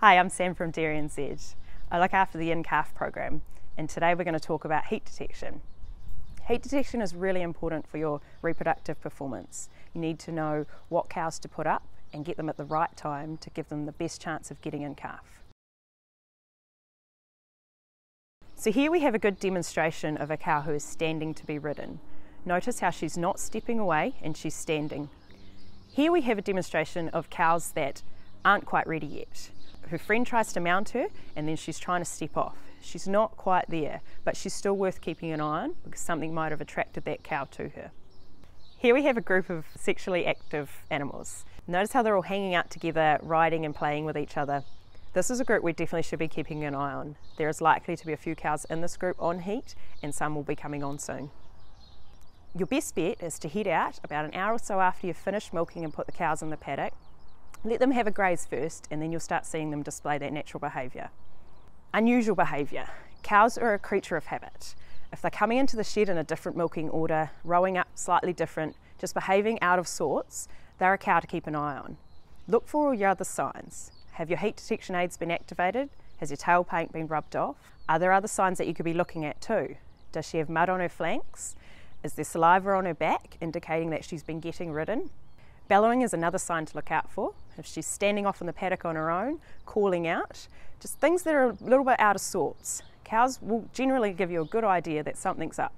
Hi, I'm Sam from Dairy and I look after the in-calf program and today we're going to talk about heat detection. Heat detection is really important for your reproductive performance. You need to know what cows to put up and get them at the right time to give them the best chance of getting in calf. So here we have a good demonstration of a cow who is standing to be ridden. Notice how she's not stepping away and she's standing. Here we have a demonstration of cows that aren't quite ready yet her friend tries to mount her and then she's trying to step off. She's not quite there, but she's still worth keeping an eye on because something might have attracted that cow to her. Here we have a group of sexually active animals. Notice how they're all hanging out together, riding and playing with each other. This is a group we definitely should be keeping an eye on. There is likely to be a few cows in this group on heat and some will be coming on soon. Your best bet is to head out about an hour or so after you've finished milking and put the cows in the paddock let them have a graze first and then you'll start seeing them display that natural behaviour. Unusual behaviour. Cows are a creature of habit. If they're coming into the shed in a different milking order, rowing up slightly different, just behaving out of sorts, they're a cow to keep an eye on. Look for all your other signs. Have your heat detection aids been activated? Has your tail paint been rubbed off? Are there other signs that you could be looking at too? Does she have mud on her flanks? Is there saliva on her back, indicating that she's been getting ridden? Bellowing is another sign to look out for if she's standing off in the paddock on her own, calling out, just things that are a little bit out of sorts. Cows will generally give you a good idea that something's up.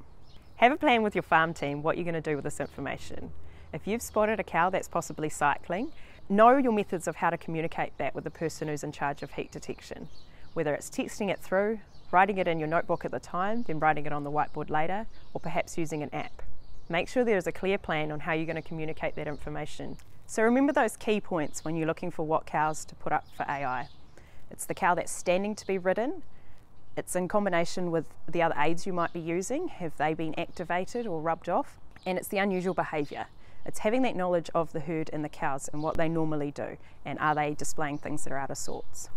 Have a plan with your farm team what you're going to do with this information. If you've spotted a cow that's possibly cycling, know your methods of how to communicate that with the person who's in charge of heat detection. Whether it's texting it through, writing it in your notebook at the time, then writing it on the whiteboard later, or perhaps using an app. Make sure there's a clear plan on how you're going to communicate that information. So remember those key points when you're looking for what cows to put up for AI. It's the cow that's standing to be ridden, it's in combination with the other aids you might be using. Have they been activated or rubbed off? And it's the unusual behaviour. It's having that knowledge of the herd and the cows and what they normally do, and are they displaying things that are out of sorts.